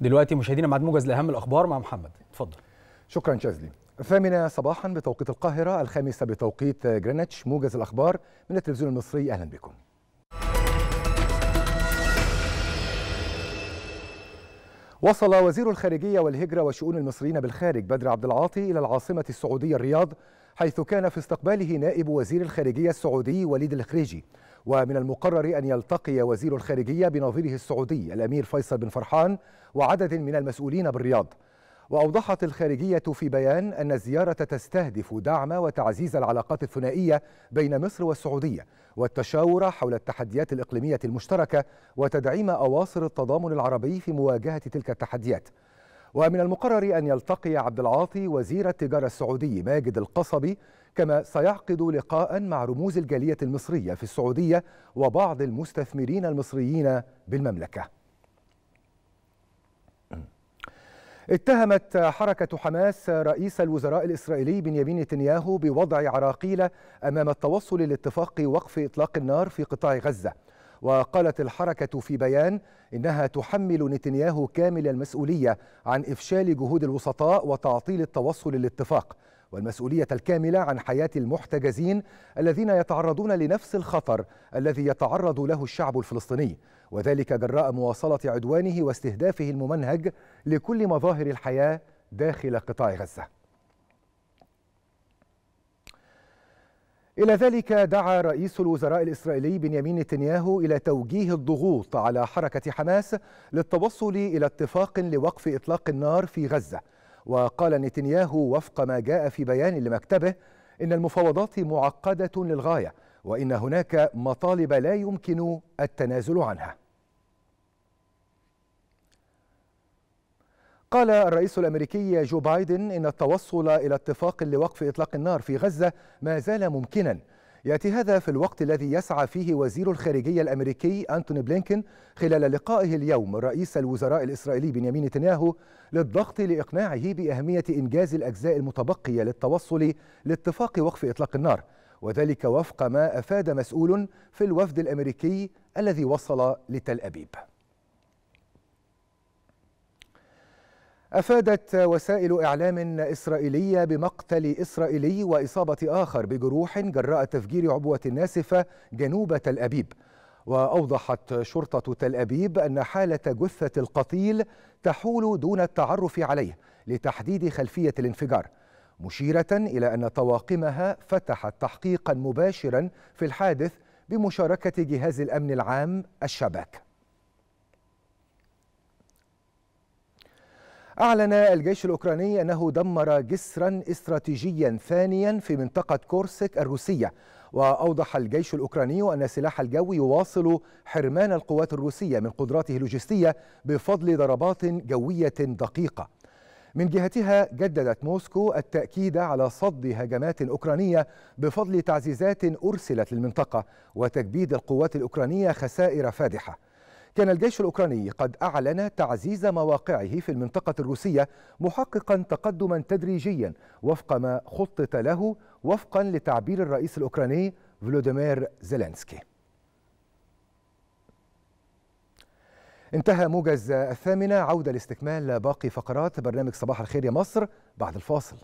دلوقتي مشاهدينا مع موجز لاهم الاخبار مع محمد اتفضل شكرا شاذلي الثامنة صباحا بتوقيت القاهرة الخامسة بتوقيت جرينتش موجز الأخبار من التلفزيون المصري أهلا بكم وصل وزير الخارجية والهجرة وشؤون المصريين بالخارج بدر عبد العاطي إلى العاصمة السعودية الرياض حيث كان في استقباله نائب وزير الخارجية السعودي وليد الخريجي ومن المقرر أن يلتقي وزير الخارجية بنظيره السعودي الأمير فيصل بن فرحان وعدد من المسؤولين بالرياض وأوضحت الخارجية في بيان أن الزيارة تستهدف دعم وتعزيز العلاقات الثنائية بين مصر والسعودية والتشاور حول التحديات الإقليمية المشتركة وتدعيم أواصر التضامن العربي في مواجهة تلك التحديات ومن المقرر أن يلتقي عبد العاطي وزير التجارة السعودي ماجد القصبي كما سيعقد لقاء مع رموز الجالية المصرية في السعودية وبعض المستثمرين المصريين بالمملكة اتهمت حركة حماس رئيس الوزراء الإسرائيلي بنيامين نتنياهو بوضع عراقيل أمام التوصل لاتفاق وقف إطلاق النار في قطاع غزة وقالت الحركة في بيان إنها تحمل نتنياهو كامل المسؤولية عن إفشال جهود الوسطاء وتعطيل التوصل للاتفاق والمسؤولية الكاملة عن حياة المحتجزين الذين يتعرضون لنفس الخطر الذي يتعرض له الشعب الفلسطيني وذلك جراء مواصلة عدوانه واستهدافه الممنهج لكل مظاهر الحياة داخل قطاع غزة إلى ذلك دعا رئيس الوزراء الإسرائيلي بنيامين نتنياهو إلى توجيه الضغوط على حركة حماس للتوصل إلى اتفاق لوقف إطلاق النار في غزة وقال نتنياهو وفق ما جاء في بيان لمكتبه إن المفاوضات معقدة للغاية وإن هناك مطالب لا يمكن التنازل عنها قال الرئيس الامريكي جو بايدن ان التوصل الى اتفاق لوقف اطلاق النار في غزه ما زال ممكنا ياتي هذا في الوقت الذي يسعى فيه وزير الخارجيه الامريكي انتوني بلينكن خلال لقائه اليوم رئيس الوزراء الاسرائيلي بنيامين نتنياهو للضغط لاقناعه باهميه انجاز الاجزاء المتبقيه للتوصل لاتفاق وقف اطلاق النار وذلك وفق ما افاد مسؤول في الوفد الامريكي الذي وصل لتل ابيب أفادت وسائل إعلام إسرائيلية بمقتل إسرائيلي وإصابة آخر بجروح جراء تفجير عبوة ناسفة جنوب تل أبيب وأوضحت شرطة تل أبيب أن حالة جثة القتيل تحول دون التعرف عليه لتحديد خلفية الانفجار مشيرة إلى أن طواقمها فتحت تحقيقا مباشرا في الحادث بمشاركة جهاز الأمن العام الشباك أعلن الجيش الأوكراني أنه دمر جسرا استراتيجيا ثانيا في منطقة كورسك الروسية وأوضح الجيش الأوكراني أن سلاح الجو يواصل حرمان القوات الروسية من قدراته اللوجستية بفضل ضربات جوية دقيقة من جهتها جددت موسكو التأكيد على صد هجمات أوكرانية بفضل تعزيزات أرسلت للمنطقة وتكبيد القوات الأوكرانية خسائر فادحة كان الجيش الأوكراني قد أعلن تعزيز مواقعه في المنطقة الروسية محققا تقدما تدريجيا وفق ما خطط له وفقا لتعبير الرئيس الأوكراني فلوديمير زيلينسكي انتهى موجز الثامنة عودة لاستكمال باقي فقرات برنامج صباح الخير يا مصر بعد الفاصل